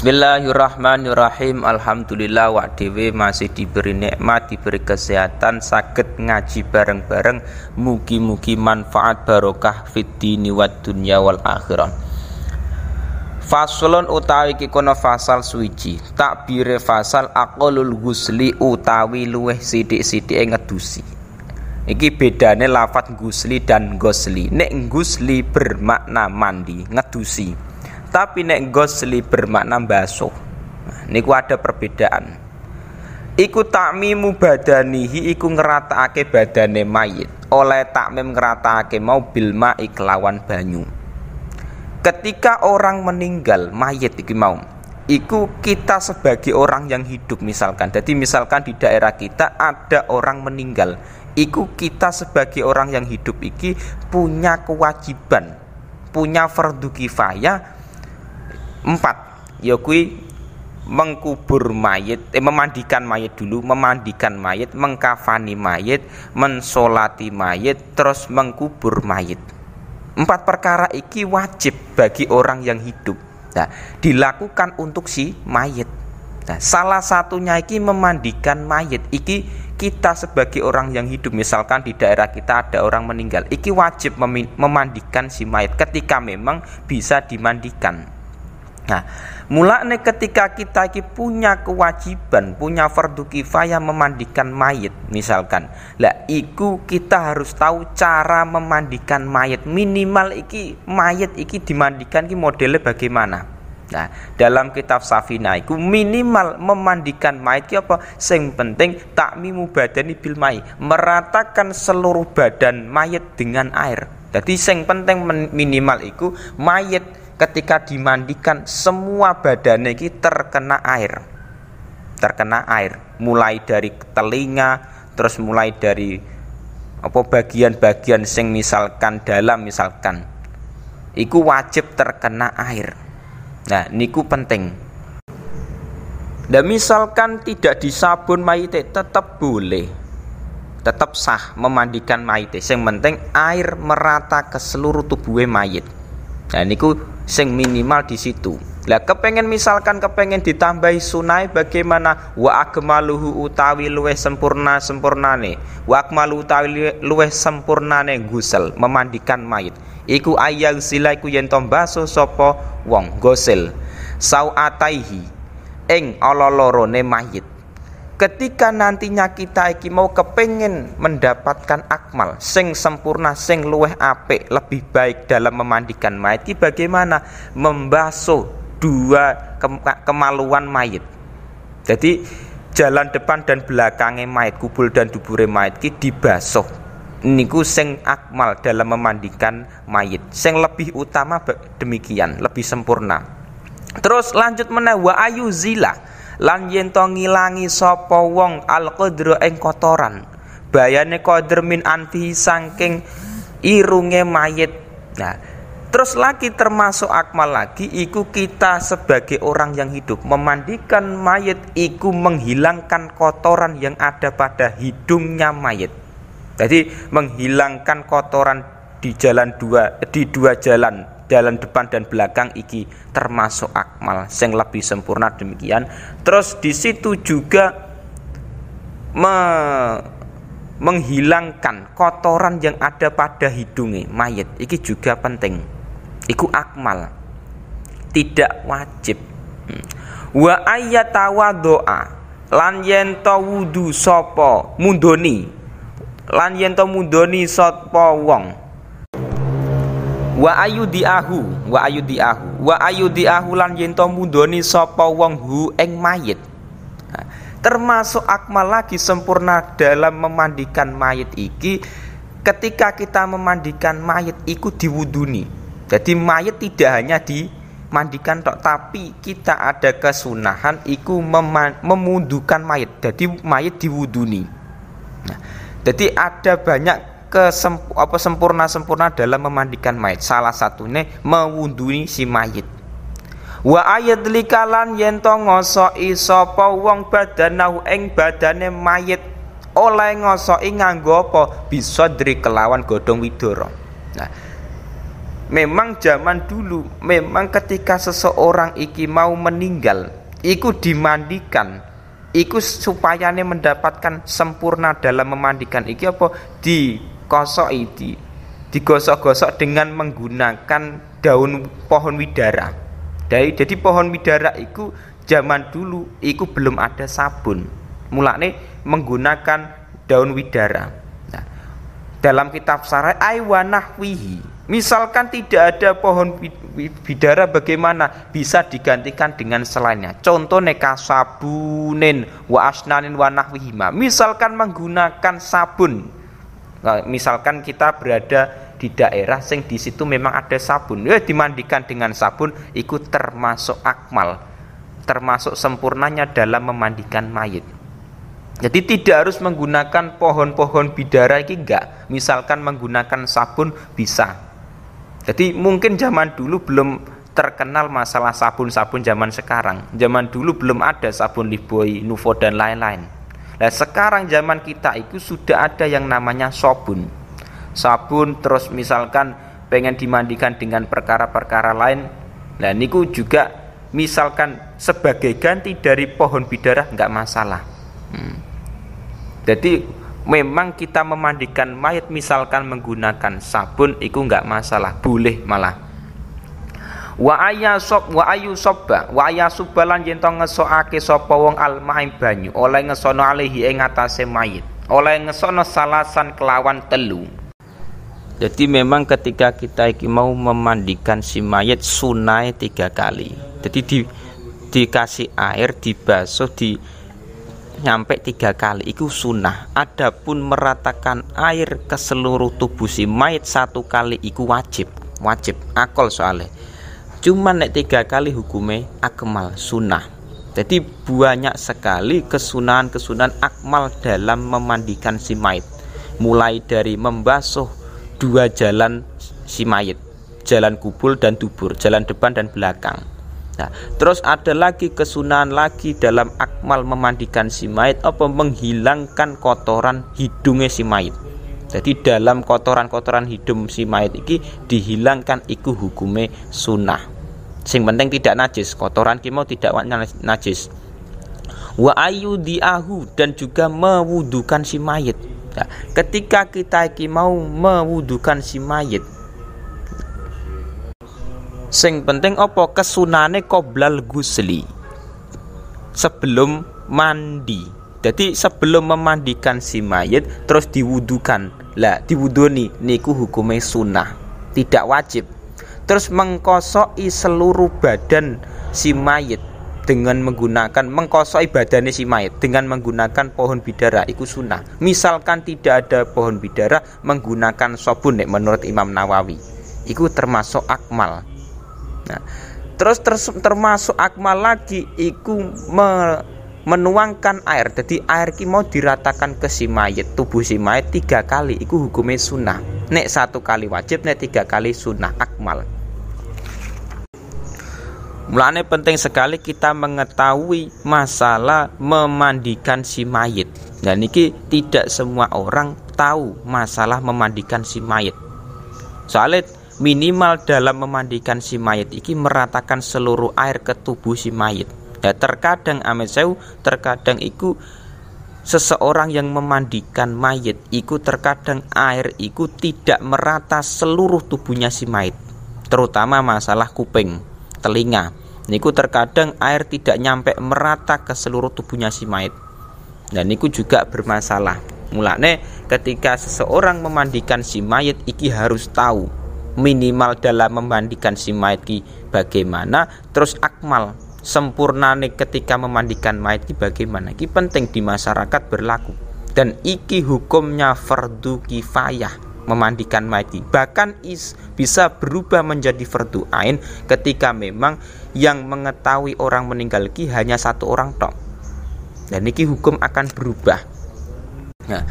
Bismillahirrahmanirrahim Alhamdulillah wak dewe masih diberi nikmat diberi kesehatan sakit ngaji bareng-bareng mugi-mugi manfaat barokah fitdini wa dunia wal akhirah Faslon utawi kikono fasal tak takbire fasal akolul gusli utawi luweh sidik-sidik ngedusi Iki bedane lafat gusli dan gosli nek gusli bermakna mandi ngedusi tapi nek gosli bermakna basuh niku ada perbedaan iku takmimu badanihi iku ngerataake badane mayit oleh takmim ngeratakake mau bilma iklawan banyu ketika orang meninggal mayit iki mau iku kita sebagai orang yang hidup misalkan jadi misalkan di daerah kita ada orang meninggal iku kita sebagai orang yang hidup iki punya kewajiban punya fardu kifayah empat yokui ya mengkubur mayat, eh, memandikan mayat dulu memandikan mayat, mengkafani mayat, mensolati mayit terus mengkubur mayat. empat perkara iki wajib bagi orang yang hidup nah, dilakukan untuk si mayat. nah, salah satunya iki memandikan mayat. iki kita sebagai orang yang hidup misalkan di daerah kita ada orang meninggal iki wajib memandikan si mayat ketika memang bisa dimandikan Nah, mulane ketika kita ki punya kewajiban, punya fardu kifayah memandikan mayit, misalkan. Lah iku kita harus tahu cara memandikan mayit. Minimal iki mayit iki dimandikan ki modelnya bagaimana? Nah, dalam kitab Safina iku minimal memandikan mayit ki apa? Sing penting takmimu badani bil mai, meratakan seluruh badan mayit dengan air. Jadi sing penting minimal iku mayit ketika dimandikan semua badannya ini terkena air terkena air mulai dari telinga terus mulai dari apa bagian-bagian sing misalkan dalam misalkan iku wajib terkena air nah niku penting dan misalkan tidak disabun mayit tetap boleh tetap sah memandikan mayit yang penting air merata ke seluruh tubuh mayit nah niku sing minimal di situ lah kepengen misalkan kepengen ditambahi sunai bagaimana wa akmaluhu utawi luweh sempurna sempurnane wa akmalu utawi luweh sempurnane gusel memandikan mayit iku ayal silaiku yen tombaso sopo wong gosel sau ataihi ing ololorone mayit ketika nantinya kita iki mau kepengen mendapatkan akmal sing sempurna sing luweh apik lebih baik dalam memandikan mayit iki bagaimana membasuh dua kemaluan mayit jadi jalan depan dan belakangnya mayit kubul dan dubure mayit ki dibasuh niku sing akmal dalam memandikan mayit sing lebih utama demikian lebih sempurna terus lanjut menawa ayu zila lan yen to ngilangi sapa wong al qadra ing kotoran bayane qadr min anti saking irunge mayit nah Terus lagi termasuk akmal lagi iku kita sebagai orang yang hidup memandikan mayit iku menghilangkan kotoran yang ada pada hidungnya mayit. Jadi menghilangkan kotoran di jalan dua di dua jalan dalam depan dan belakang iki termasuk akmal sing lebih sempurna demikian terus di situ juga me menghilangkan kotoran yang ada pada hidungnya mayat. iki juga penting iku akmal tidak wajib hmm. wa doa lan yento wudu sopo mundoni lan yento mundoni sopo wong wa ayudiahu wa ayudiahu wa ayudiahu lan yento mundoni sapa wong hu ing mayit nah, termasuk akmal lagi sempurna dalam memandikan mayit iki ketika kita memandikan mayit iku diwuduni jadi mayit tidak hanya dimandikan tok tapi kita ada kesunahan iku memundukan mayit jadi mayit diwuduni nah, jadi ada banyak kesemp apa sempurna sempurna dalam memandikan mayit salah satunya mewunduni si mayit wa ayat likalan yento ngosoi sapa wong badanau eng badane mayit oleh ngosoi nganggo apa bisa dari kelawan godong widoro nah memang zaman dulu memang ketika seseorang iki mau meninggal iku dimandikan iku supaya mendapatkan sempurna dalam memandikan iki apa di dikosok ini digosok-gosok dengan menggunakan daun pohon widara dari jadi pohon widara itu zaman dulu itu belum ada sabun mulane menggunakan daun widara nah, dalam kitab sarai wihi misalkan tidak ada pohon bidara bagaimana bisa digantikan dengan selainnya contohnya sabunin wa asnanin wa nahwihima misalkan menggunakan sabun Nah, misalkan kita berada di daerah sing di situ memang ada sabun, ya dimandikan dengan sabun itu termasuk akmal, termasuk sempurnanya dalam memandikan mayit. Jadi tidak harus menggunakan pohon-pohon bidara ini enggak. Misalkan menggunakan sabun bisa. Jadi mungkin zaman dulu belum terkenal masalah sabun-sabun zaman sekarang. Zaman dulu belum ada sabun Liboy, Nuvo dan lain-lain. Nah sekarang zaman kita itu sudah ada yang namanya sabun. Sabun terus misalkan pengen dimandikan dengan perkara-perkara lain. Nah niku juga misalkan sebagai ganti dari pohon bidara nggak masalah. Hmm. Jadi memang kita memandikan mayat misalkan menggunakan sabun itu nggak masalah, boleh malah wa ayasob wa ayusoba wa ayasuba lan yen to ngesokake sapa wong almaim banyu oleh ngesono alihi ing atase mayit oleh ngesono salasan kelawan telu jadi memang ketika kita iki mau memandikan si mayit sunai tiga kali jadi di dikasih air dibasuh di nyampe tiga kali itu sunnah adapun meratakan air ke seluruh tubuh si mayit satu kali itu wajib wajib akol soalnya cuman nek tiga kali hukume akmal sunnah jadi banyak sekali kesunahan-kesunahan akmal dalam memandikan si mayit mulai dari membasuh dua jalan si mayit jalan kubul dan dubur jalan depan dan belakang nah, terus ada lagi kesunahan lagi dalam akmal memandikan si mayit apa menghilangkan kotoran hidungnya si mayit jadi dalam kotoran-kotoran hidup si mayat iki dihilangkan iku hukume sunnah sing penting tidak najis kotoran kimau tidak najis wa ayu diahu dan juga mewudukan si mayat Nah, ya, ketika kita iki mau mewudukan si mayat sing penting apa kesunane qoblal gusli sebelum mandi jadi sebelum memandikan si mayat terus diwudukan lah diwudoni niku hukumnya sunnah tidak wajib terus mengkosoi seluruh badan si mayit dengan menggunakan mengkosoi badannya si mayit dengan menggunakan pohon bidara itu sunnah misalkan tidak ada pohon bidara menggunakan sobun nek menurut Imam Nawawi itu termasuk akmal nah, terus termasuk akmal lagi itu me menuangkan air jadi air ki mau diratakan ke si mayit tubuh si mayit tiga kali itu hukumnya sunnah nek satu kali wajib nek tiga kali sunnah akmal Mulanya penting sekali kita mengetahui masalah memandikan si mayit Dan ini tidak semua orang tahu masalah memandikan si mayit Soalnya minimal dalam memandikan si mayit iki meratakan seluruh air ke tubuh si mayit Ya terkadang amesew terkadang iku seseorang yang memandikan mayit iku terkadang air iku tidak merata seluruh tubuhnya si mayit terutama masalah kuping telinga niku terkadang air tidak nyampe merata ke seluruh tubuhnya si mayit dan niku juga bermasalah mulane ketika seseorang memandikan si mayit iki harus tahu minimal dalam memandikan si mayit ki bagaimana terus akmal Sempurna nih ketika memandikan mayat ini bagaimana ini penting di masyarakat berlaku dan iki hukumnya fardu kifayah memandikan mayat bahkan is bisa berubah menjadi fardu ain ketika memang yang mengetahui orang meninggal ki hanya satu orang tok dan iki hukum akan berubah nah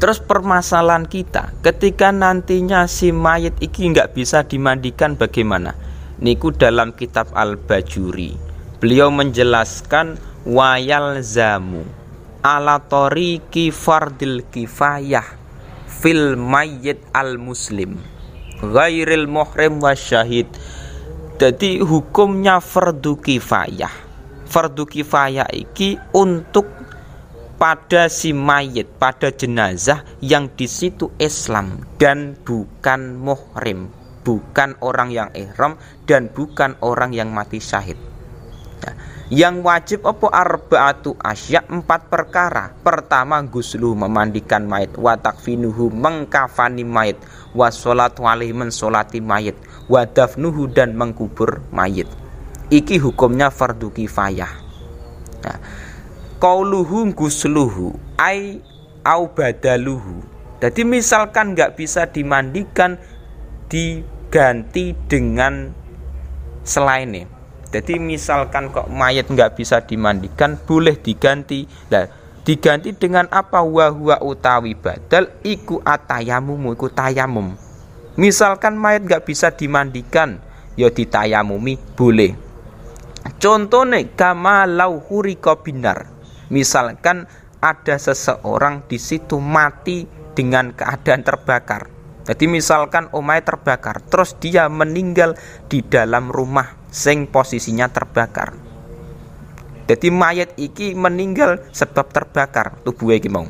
Terus permasalahan kita ketika nantinya si mayat iki nggak bisa dimandikan bagaimana? Niku dalam kitab Al-Bajuri beliau menjelaskan wayal zamu ala fardil kifayah fil mayyit al muslim ghairil muhrim wa syahid jadi hukumnya fardu kifayah fardu kifayah iki untuk pada si mayit pada jenazah yang di situ Islam dan bukan muhrim bukan orang yang ihram dan bukan orang yang mati syahid yang wajib apa arbaatu asya empat perkara pertama guslu memandikan mayit wa takfinuhu mengkafani mayit wa sholatu alaihi mensolati mayit wa dafnuhu dan mengkubur mayit iki hukumnya fardu kifayah nah, kauluhu gusluhu ai au badaluhu jadi misalkan nggak bisa dimandikan diganti dengan selainnya jadi misalkan kok mayat nggak bisa dimandikan boleh diganti Nah, diganti dengan apa wahwa utawi badal iku atayamumu iku tayamum misalkan mayat nggak bisa dimandikan ya ditayamumi boleh contohnya kama lauhuri binar misalkan ada seseorang di situ mati dengan keadaan terbakar jadi misalkan omai terbakar terus dia meninggal di dalam rumah sing posisinya terbakar. Jadi mayat iki meninggal sebab terbakar tubuh iki mau.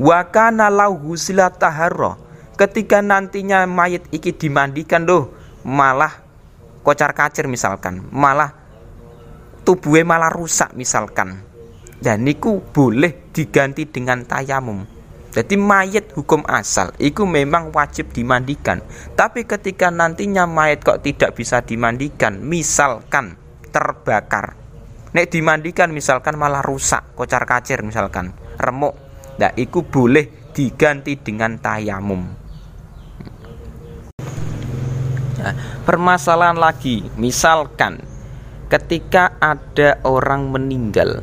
Wakana lahu lauhu Ketika nantinya mayat iki dimandikan loh, malah kocar-kacir misalkan, malah tubuhnya malah rusak misalkan. Dan niku boleh diganti dengan tayamum. Jadi mayat hukum asal itu memang wajib dimandikan. Tapi ketika nantinya mayat kok tidak bisa dimandikan, misalkan terbakar. Nek dimandikan misalkan malah rusak, kocar kacir misalkan, remuk. Nah, itu boleh diganti dengan tayamum. Nah, permasalahan lagi, misalkan ketika ada orang meninggal,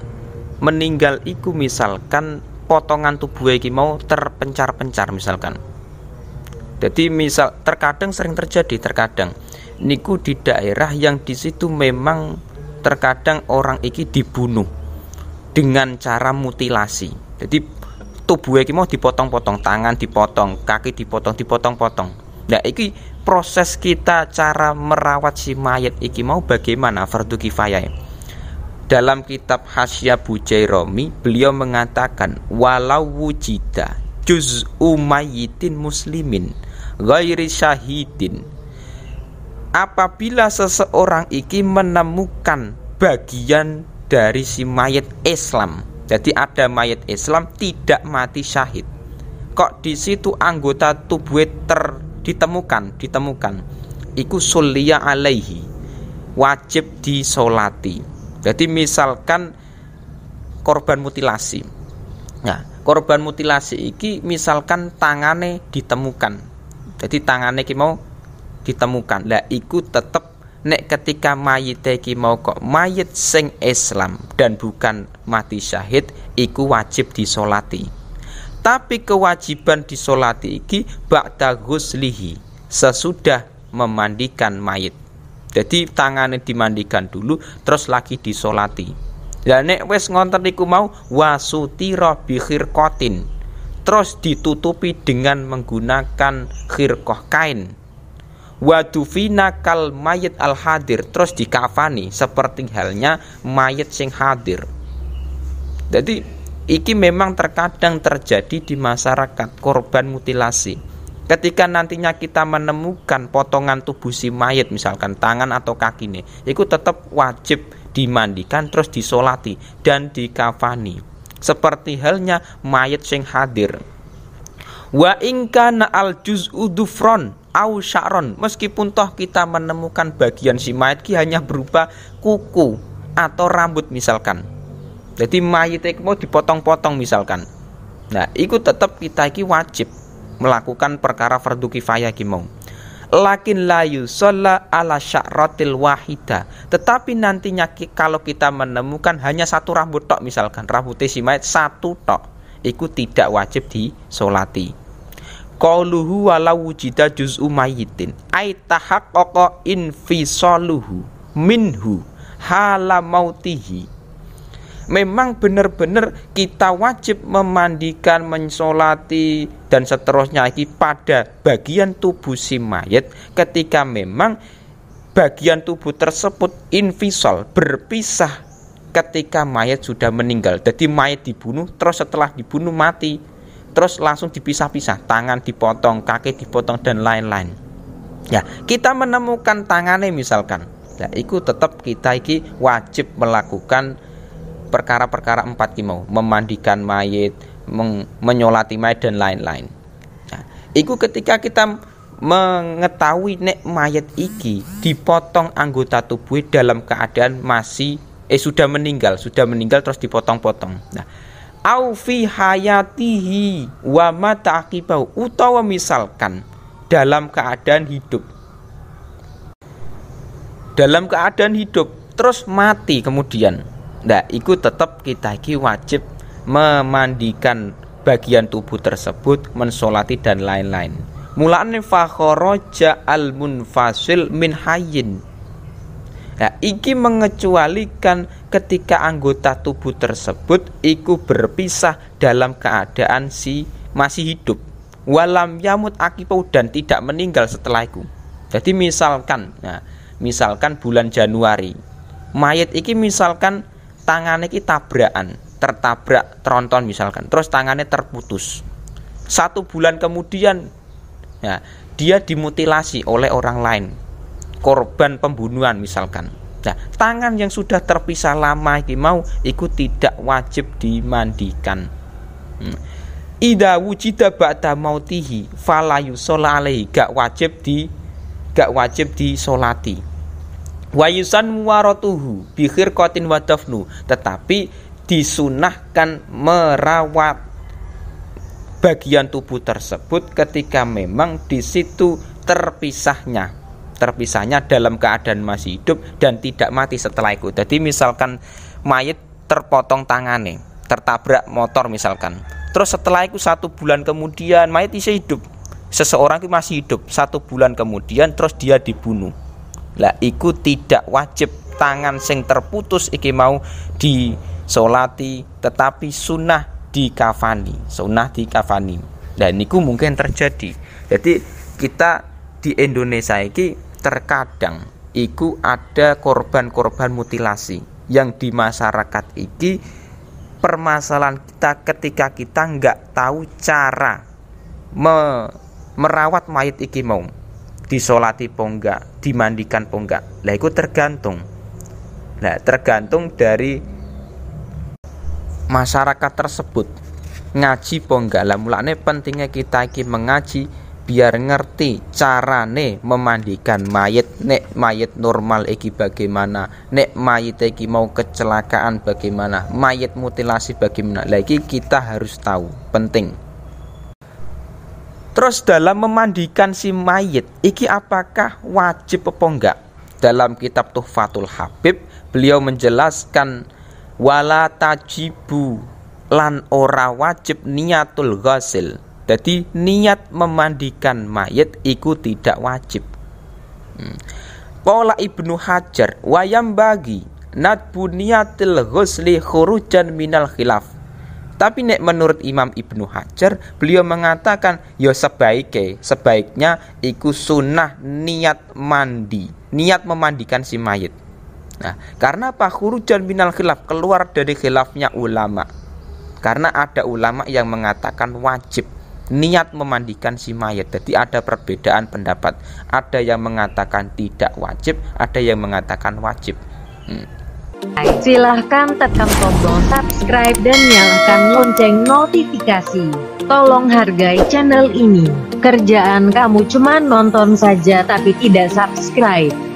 meninggal itu misalkan potongan tubuh iki mau terpencar-pencar misalkan jadi misal terkadang sering terjadi terkadang niku di daerah yang di situ memang terkadang orang iki dibunuh dengan cara mutilasi jadi tubuh iki mau dipotong-potong tangan dipotong kaki dipotong dipotong-potong nah iki proses kita cara merawat si mayat iki mau bagaimana fardu kifayah dalam kitab Hasya Romi, beliau mengatakan walau wujida juz umayitin muslimin ghairi syahidin apabila seseorang iki menemukan bagian dari si mayat Islam jadi ada mayat Islam tidak mati syahid kok di situ anggota tubuh ter ditemukan ditemukan iku sulia alaihi wajib disolati jadi misalkan korban mutilasi. Nah, korban mutilasi iki misalkan tangane ditemukan. Jadi tangane iki mau ditemukan. Lah iku tetep nek ketika mayit iki mau kok mayit sing Islam dan bukan mati syahid iku wajib disolati. Tapi kewajiban disolati iki ba'da ghuslihi sesudah memandikan mayit. Jadi tangannya dimandikan dulu terus lagi disolati. Dan nek wes ngonten niku mau wasuti robi khirkotin, Terus ditutupi dengan menggunakan khirkoh kain. Wadufina kal mayat al hadir terus dikafani seperti halnya mayat sing hadir. Jadi iki memang terkadang terjadi di masyarakat korban mutilasi ketika nantinya kita menemukan potongan tubuh si mayat, misalkan tangan atau kaki nih itu tetap wajib dimandikan terus disolati dan dikafani seperti halnya mayat sing hadir wa na al juz'u dufron au sya'ron meskipun toh kita menemukan bagian si mayat ki hanya berupa kuku atau rambut misalkan jadi mayit mau dipotong-potong misalkan nah itu tetap kita iki wajib melakukan perkara fardu kifayah kimong lakin layu sholat ala sya'ratil wahida tetapi nantinya kalau kita menemukan hanya satu rambut tok misalkan rambut si mayat satu tok itu tidak wajib disolati qauluhu walau wujida juz'u mayyitin ay tahaqqaqa infisoluhu minhu hala mautihi memang benar-benar kita wajib memandikan, mensolati dan seterusnya lagi pada bagian tubuh si mayat ketika memang bagian tubuh tersebut invisal berpisah ketika mayat sudah meninggal. Jadi mayat dibunuh terus setelah dibunuh mati terus langsung dipisah-pisah, tangan dipotong, kaki dipotong dan lain-lain. Ya, kita menemukan tangannya misalkan. Ya, itu tetap kita iki wajib melakukan perkara-perkara empat kimau memandikan mayit menyolati mayit dan lain-lain nah, itu ketika kita mengetahui nek mayat iki dipotong anggota tubuh dalam keadaan masih eh sudah meninggal sudah meninggal terus dipotong-potong nah au fi hayatihi wa mata akibau utawa misalkan dalam keadaan hidup dalam keadaan hidup terus mati kemudian Nah, itu tetap kita iki wajib memandikan bagian tubuh tersebut, mensolati dan lain-lain. Mulane fakhoroja al munfasil min hayyin. Nah, iki mengecualikan ketika anggota tubuh tersebut iku berpisah dalam keadaan si masih hidup. Walam yamut akibau dan tidak meninggal setelah itu. Jadi misalkan, nah, misalkan bulan Januari, mayat iki misalkan tangannya kita tabrakan tertabrak tronton misalkan terus tangannya terputus satu bulan kemudian ya dia dimutilasi oleh orang lain korban pembunuhan misalkan nah tangan yang sudah terpisah lama iki mau ikut tidak wajib dimandikan hmm. Ida wujida ba'da mautihi falayu solalehi gak wajib di gak wajib disolati wayusan muwarotuhu, bihir kotin wadafnu tetapi disunahkan merawat bagian tubuh tersebut ketika memang di situ terpisahnya terpisahnya dalam keadaan masih hidup dan tidak mati setelah itu jadi misalkan mayat terpotong tangannya tertabrak motor misalkan terus setelah itu satu bulan kemudian mayat bisa hidup seseorang itu masih hidup satu bulan kemudian terus dia dibunuh lah iku tidak wajib tangan sing terputus iki mau di solati, tetapi sunnah di dikafani sunnah dikafani dan niku mungkin terjadi jadi kita di Indonesia iki terkadang iku ada korban-korban mutilasi yang di masyarakat iki permasalahan kita ketika kita nggak tahu cara me merawat mayat iki mau disolati ponggak, dimandikan ponggak. Lah itu tergantung. lah tergantung dari masyarakat tersebut ngaji ponggak. Lah mulane pentingnya kita iki mengaji biar ngerti carane memandikan mayat nek mayat normal iki bagaimana nek mayit iki mau kecelakaan bagaimana mayat mutilasi bagaimana lagi kita harus tahu penting Terus dalam memandikan si mayit, iki apakah wajib apa enggak? Dalam kitab Tuhfatul Habib, beliau menjelaskan wala tajibu lan ora wajib niatul ghasil. Jadi niat memandikan mayit iku tidak wajib. Pola hmm. Ibnu Hajar wayam bagi nadbu niatil ghusli khurujan minal khilaf tapi nek menurut Imam Ibnu Hajar, beliau mengatakan ya sebaiknya, sebaiknya iku sunnah niat mandi, niat memandikan si mayit. Nah, karena apa? Khurujan binal khilaf, keluar dari khilafnya ulama. Karena ada ulama yang mengatakan wajib niat memandikan si mayat. Jadi ada perbedaan pendapat. Ada yang mengatakan tidak wajib, ada yang mengatakan wajib. Hmm. Silahkan tekan tombol subscribe dan nyalakan lonceng notifikasi. Tolong hargai channel ini. Kerjaan kamu cuma nonton saja tapi tidak subscribe.